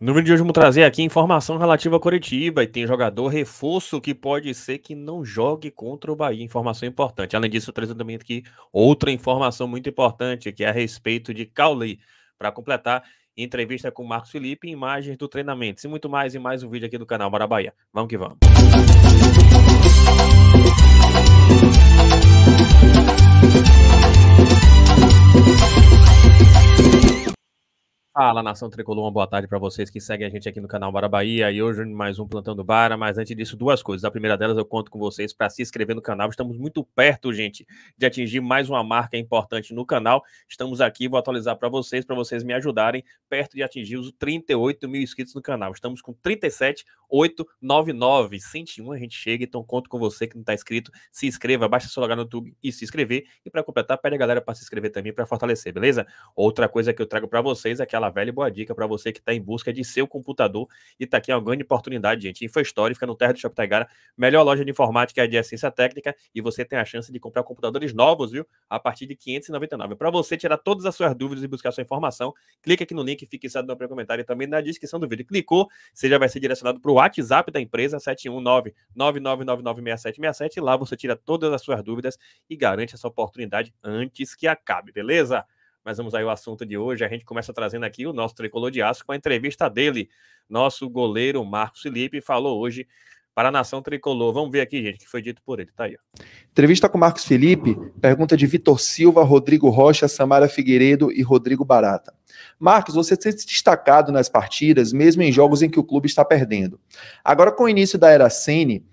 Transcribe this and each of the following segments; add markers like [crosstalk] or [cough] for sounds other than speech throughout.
No vídeo de hoje vou trazer aqui informação relativa a Coritiba e tem jogador reforço que pode ser que não jogue contra o Bahia, informação importante. Além disso, trazendo também aqui outra informação muito importante que é a respeito de Cauley. Para completar, entrevista com Marcos Felipe, imagens do treinamento. E muito mais e mais um vídeo aqui do canal Bora Bahia. Vamos que vamos. Fala, nação tricolor, uma boa tarde para vocês que seguem a gente aqui no canal Bara Bahia e hoje mais um Plantão do Bara, mas antes disso duas coisas. A primeira delas eu conto com vocês para se inscrever no canal. Estamos muito perto, gente, de atingir mais uma marca importante no canal. Estamos aqui, vou atualizar para vocês, para vocês me ajudarem perto de atingir os 38 mil inscritos no canal. Estamos com 37,899. 101 a gente chega, então conto com você que não está inscrito. Se inscreva, baixa seu lugar no YouTube e se inscrever. E para completar, pede a galera para se inscrever também para fortalecer, beleza? Outra coisa que eu trago para vocês é aquela aquela velha e boa dica para você que está em busca de seu computador e está aqui é uma grande oportunidade, gente. história fica no Terra do Shop Taigara, melhor loja de informática e de essência técnica e você tem a chance de comprar computadores novos, viu? A partir de 599. Para você tirar todas as suas dúvidas e buscar sua informação, clique aqui no link, fixado no comentário e também na descrição do vídeo. Clicou, você já vai ser direcionado para o WhatsApp da empresa 719 e lá você tira todas as suas dúvidas e garante essa oportunidade antes que acabe, beleza? mas vamos aí ao assunto de hoje. A gente começa trazendo aqui o nosso tricolor de aço com a entrevista dele. Nosso goleiro Marcos Felipe falou hoje para a Nação Tricolor. Vamos ver aqui, gente, o que foi dito por ele. Tá aí. Ó. Entrevista com Marcos Felipe, pergunta de Vitor Silva, Rodrigo Rocha, Samara Figueiredo e Rodrigo Barata. Marcos, você tem se destacado nas partidas, mesmo em jogos em que o clube está perdendo. Agora, com o início da era Sene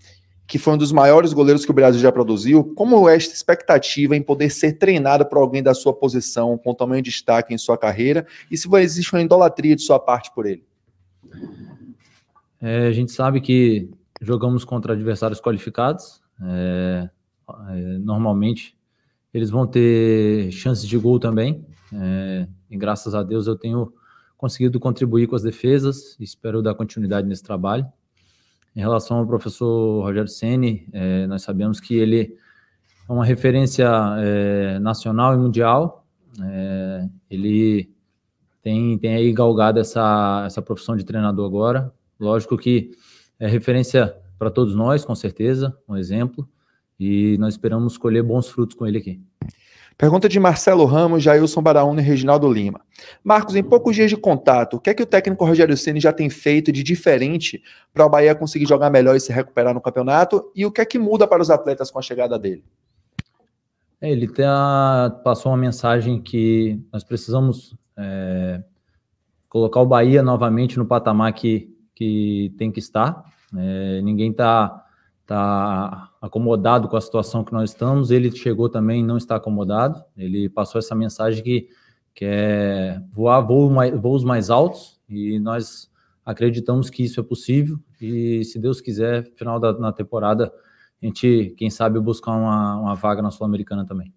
que foi um dos maiores goleiros que o Brasil já produziu, como é esta expectativa em poder ser treinado por alguém da sua posição, com tamanho de destaque em sua carreira, e se existe uma idolatria de sua parte por ele? É, a gente sabe que jogamos contra adversários qualificados, é, é, normalmente eles vão ter chances de gol também, é, e graças a Deus eu tenho conseguido contribuir com as defesas, espero dar continuidade nesse trabalho. Em relação ao professor Rogério Ceni, é, nós sabemos que ele é uma referência é, nacional e mundial. É, ele tem, tem aí galgado essa, essa profissão de treinador agora. Lógico que é referência para todos nós, com certeza, um exemplo. E nós esperamos colher bons frutos com ele aqui. Pergunta de Marcelo Ramos, Jailson Baraúna e Reginaldo Lima. Marcos, em poucos dias de contato, o que é que o técnico Rogério Ceni já tem feito de diferente para o Bahia conseguir jogar melhor e se recuperar no campeonato? E o que é que muda para os atletas com a chegada dele? É, ele tá, passou uma mensagem que nós precisamos é, colocar o Bahia novamente no patamar que, que tem que estar. É, ninguém está está acomodado com a situação que nós estamos. Ele chegou também não está acomodado. Ele passou essa mensagem que quer é voar voo mais, voos mais altos e nós acreditamos que isso é possível. E se Deus quiser, final da na temporada, a gente, quem sabe, buscar uma, uma vaga na Sul-Americana também.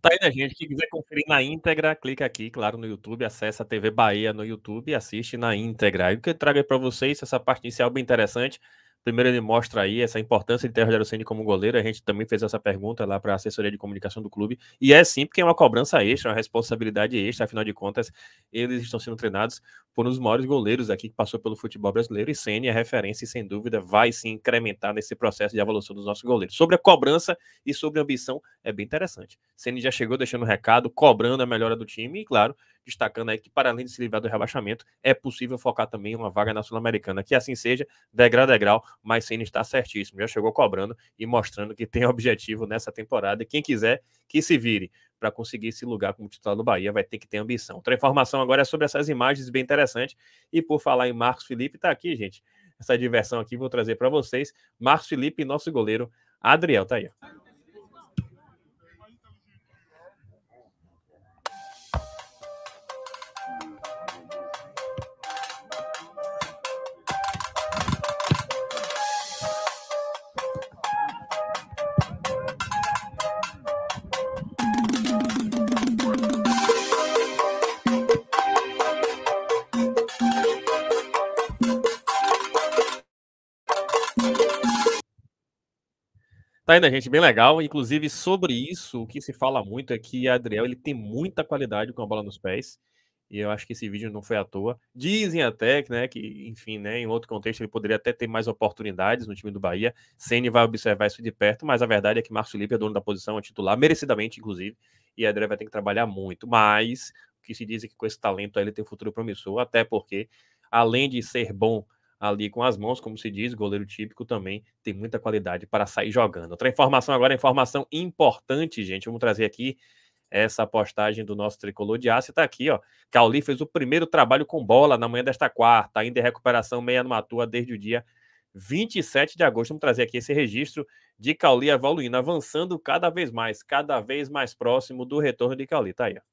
Tá aí, né, gente? Quem quiser conferir na íntegra, clica aqui, claro, no YouTube, acessa a TV Bahia no YouTube e assiste na íntegra. E o que eu trago aí para vocês, essa parte inicial bem interessante, Primeiro, ele mostra aí essa importância de ter Rogério Senna como goleiro. A gente também fez essa pergunta lá para a assessoria de comunicação do clube. E é sim, porque é uma cobrança extra, uma responsabilidade extra. Afinal de contas, eles estão sendo treinados por um dos maiores goleiros aqui que passou pelo futebol brasileiro. E Senna é referência e, sem dúvida, vai se incrementar nesse processo de evolução dos nossos goleiros. Sobre a cobrança e sobre a ambição, é bem interessante. Senna já chegou deixando um recado, cobrando a melhora do time. E, claro, destacando aí que, para além de se livrar do rebaixamento, é possível focar também uma vaga na Sul-Americana. Que assim seja, degrau a degrau, mas Senna está certíssimo. Já chegou cobrando e mostrando que tem [laughs] objetivo nessa temporada. E quem quiser, que se vire para conseguir esse lugar como titular do Bahia, vai ter que ter ambição. Outra informação agora é sobre essas imagens bem interessante. E por falar em Marcos Felipe, está aqui, gente. Essa diversão aqui vou trazer para vocês. Marcos Felipe, nosso goleiro Adriel, tá aí. Ó. Tá ainda, gente, bem legal. Inclusive, sobre isso, o que se fala muito é que Adriel ele tem muita qualidade com a bola nos pés. E eu acho que esse vídeo não foi à toa. Dizem até né, que, enfim, né, em outro contexto, ele poderia até ter mais oportunidades no time do Bahia. Ceni vai observar isso de perto, mas a verdade é que Márcio Lipe é dono da posição, é titular, merecidamente, inclusive. E Adriel vai ter que trabalhar muito. Mas o que se diz é que com esse talento ele tem um futuro promissor, até porque, além de ser bom ali com as mãos, como se diz, goleiro típico também tem muita qualidade para sair jogando. Outra informação agora, informação importante, gente. Vamos trazer aqui essa postagem do nosso tricolor de aço. Está aqui, ó. Cauli fez o primeiro trabalho com bola na manhã desta quarta, ainda em recuperação, meia numa atua desde o dia 27 de agosto. Vamos trazer aqui esse registro de Cauli evoluindo, avançando cada vez mais, cada vez mais próximo do retorno de Cauli. Tá aí, ó.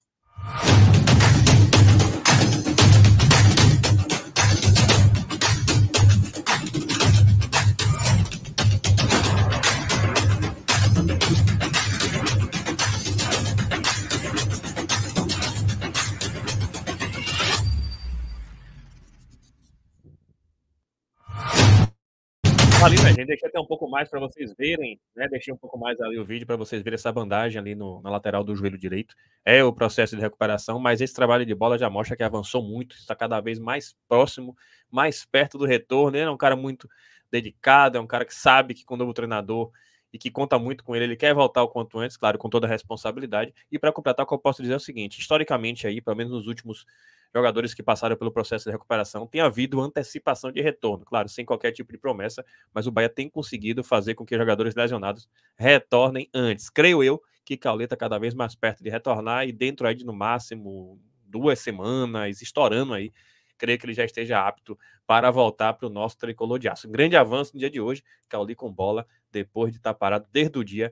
valeu, né, gente? Deixei até um pouco mais para vocês verem, né? Deixei um pouco mais ali o vídeo para vocês verem essa bandagem ali no, na lateral do joelho direito. É o processo de recuperação, mas esse trabalho de bola já mostra que avançou muito, está cada vez mais próximo, mais perto do retorno. Ele é um cara muito dedicado, é um cara que sabe que com o novo treinador e que conta muito com ele, ele quer voltar o quanto antes, claro, com toda a responsabilidade. E para completar, o que eu posso dizer é o seguinte: historicamente aí, pelo menos nos últimos jogadores que passaram pelo processo de recuperação, tem havido antecipação de retorno, claro, sem qualquer tipo de promessa, mas o Bahia tem conseguido fazer com que jogadores lesionados retornem antes. Creio eu que Cauleta cada vez mais perto de retornar e dentro aí de no máximo duas semanas, estourando aí, creio que ele já esteja apto para voltar para o nosso tricolor de aço. Um grande avanço no dia de hoje, Cauli com bola, depois de estar parado desde o dia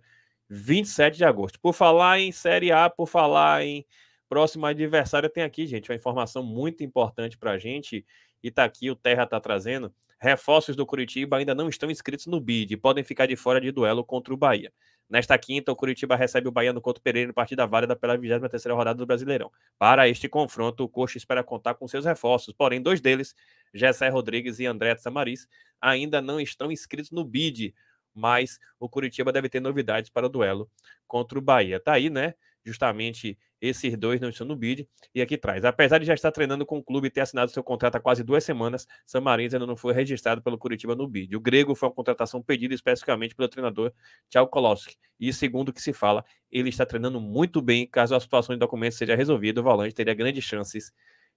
27 de agosto. Por falar em Série A, por falar em Próximo adversário tem aqui, gente, uma informação muito importante para a gente. E tá aqui, o Terra tá trazendo. Reforços do Curitiba ainda não estão inscritos no BID e podem ficar de fora de duelo contra o Bahia. Nesta quinta, o Curitiba recebe o Bahia no Couto Pereira em partida válida pela 23 rodada do Brasileirão. Para este confronto, o Coxa espera contar com seus reforços, porém dois deles, Jessé Rodrigues e André Samaris, ainda não estão inscritos no BID, mas o Curitiba deve ter novidades para o duelo contra o Bahia. Tá aí, né? Justamente esses dois não estão no bid. E aqui traz. Apesar de já estar treinando com o clube e ter assinado seu contrato há quase duas semanas, Samarins ainda não foi registrado pelo Curitiba no bid. O grego foi uma contratação pedida especificamente pelo treinador Tchau Koloski. E segundo o que se fala, ele está treinando muito bem. Caso a situação de documentos seja resolvida, o volante teria grandes chances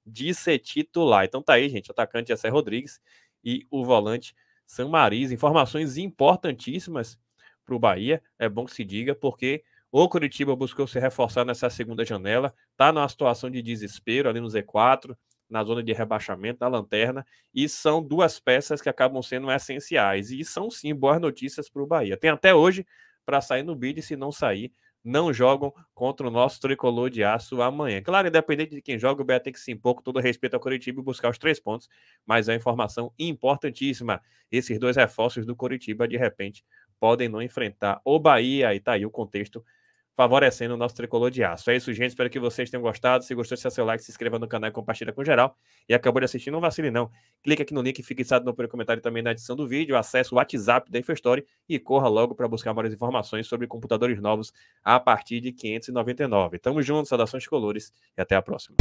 de ser titular. Então tá aí, gente. O atacante é Rodrigues e o volante Samarins. Informações importantíssimas para o Bahia. É bom que se diga, porque o Curitiba buscou se reforçar nessa segunda janela, está numa situação de desespero ali no Z4, na zona de rebaixamento, na lanterna, e são duas peças que acabam sendo essenciais. E são sim boas notícias para o Bahia. Tem até hoje para sair no bid, se não sair, não jogam contra o nosso tricolor de aço amanhã. Claro, independente de quem joga, o Bahia tem que se impor com todo respeito ao Curitiba e buscar os três pontos, mas é uma informação importantíssima. Esses dois reforços do Curitiba, de repente, podem não enfrentar o Bahia, e tá aí o contexto favorecendo o nosso tricolor de aço. É isso, gente. Espero que vocês tenham gostado. Se gostou, deixa seu like, se inscreva no canal e compartilha com geral. E acabou de assistir, não vacile não. Clique aqui no link, fique fixado no primeiro comentário também na edição do vídeo. Acesse o WhatsApp da InfoStory e corra logo para buscar mais informações sobre computadores novos a partir de 599. Tamo junto, saudações colores e até a próxima.